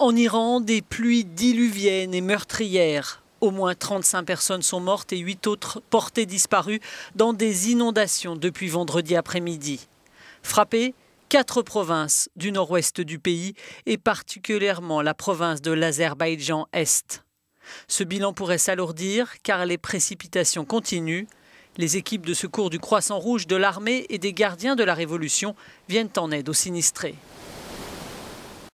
En Iran, des pluies diluviennes et meurtrières. Au moins 35 personnes sont mortes et 8 autres portées disparues dans des inondations depuis vendredi après-midi. Frappées, quatre provinces du nord-ouest du pays et particulièrement la province de l'Azerbaïdjan Est. Ce bilan pourrait s'alourdir car les précipitations continuent. Les équipes de secours du Croissant Rouge de l'armée et des gardiens de la Révolution viennent en aide aux sinistrés.